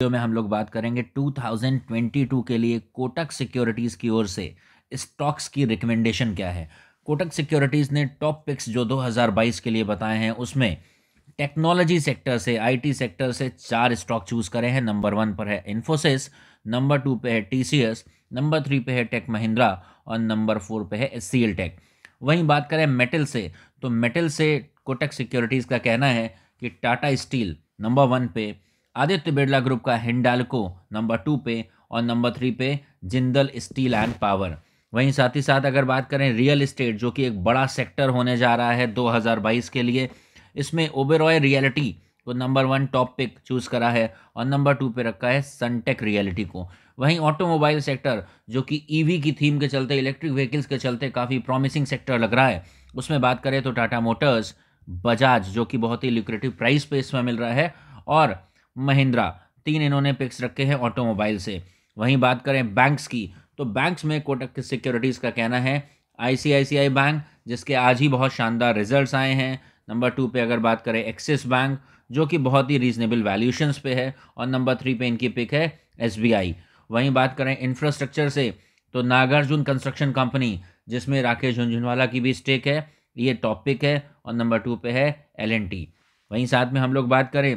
video में हम लोग बात करेंगे 2022 के लिए कोटक सिक्योरिटीज़ की ओर से स्टॉक्स की रिकमेंडेशन क्या है कोटक सिक्योरिटीज़ ने टॉप पिक्स जो 2022 के लिए बताए हैं उसमें टेक्नोलॉजी सेक्टर से आईटी सेक्टर से चार स्टॉक चूज़ करे हैं नंबर वन पर है इन्फोसिस नंबर टू पे है टीसीएस नंबर थ्री पे है टेक महिंद्रा और नंबर फोर पे है एस टेक वहीं बात करें मेटल से तो मेटल से कोटक सिक्योरिटीज़ का कहना है कि टाटा स्टील नंबर वन पे आदित्य बिरला ग्रुप का हिंडालको नंबर टू पे और नंबर थ्री पे जिंदल स्टील एंड पावर वहीं साथ ही साथ अगर बात करें रियल इस्टेट जो कि एक बड़ा सेक्टर होने जा रहा है 2022 के लिए इसमें ओबेरॉय रियलिटी को number one top pick choose करा है और नंबर टू पे रखा है सनटेक रियलिटी को वहीं ऑटोमोबाइल सेक्टर जो कि ईवी e की थीम के चलते इलेक्ट्रिक व्हीकल्स के चलते काफ़ी प्रॉमिसिंग सेक्टर लग रहा है उसमें बात करें तो टाटा मोटर्स बजाज जो कि बहुत ही लिक्रेटिव प्राइस पे इसमें मिल रहा है और महिंद्रा तीन इन्होंने पिक्स रखे हैं ऑटोमोबाइल से वहीं बात करें बैंक्स की तो बैंक्स में कोटक की सिक्योरिटीज़ का कहना है आईसीआईसीआई बैंक जिसके आज ही बहुत शानदार रिजल्ट्स आए हैं नंबर टू पे अगर बात करें एक्सिस बैंक जो कि बहुत ही रीजनेबल वैल्यूशंस पे है और नंबर थ्री पे इनकी पिक है एस वहीं बात करें इंफ्रास्ट्रक्चर से तो नागार्जुन कंस्ट्रक्शन कंपनी जिसमें राकेश झुंझुनवाला की भी स्टेक है ये टॉप पिक है और नंबर टू पे है एल वहीं साथ में हम लोग बात करें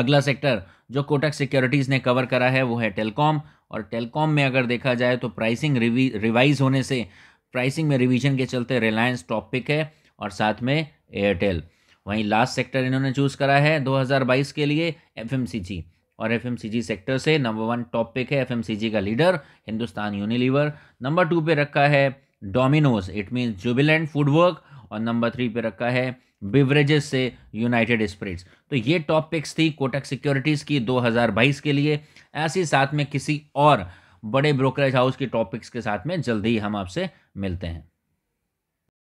अगला सेक्टर जो कोटक सिक्योरिटीज़ ने कवर करा है वो है टेलकॉम और टेलकॉम में अगर देखा जाए तो प्राइसिंग रिवाइज होने से प्राइसिंग में रिवीजन के चलते रिलायंस टॉप पिक है और साथ में एयरटेल वहीं लास्ट सेक्टर इन्होंने चूज़ करा है 2022 के लिए एफएमसीजी और एफएमसीजी सेक्टर से नंबर वन टॉप पिक है एफएमसीजी का leader Hindustan Unilever number two पे रखा है Domino's it means Jubilant foodwork और नंबर थ्री पे रखा है बिवरेजेस से यूनाइटेड स्प्रिट्स तो ये टॉप पिक्स थी कोटक सिक्योरिटीज की 2022 के लिए ऐसे ही साथ में किसी और बड़े ब्रोकरेज हाउस की टॉपिक्स के साथ में जल्दी ही हम आपसे मिलते हैं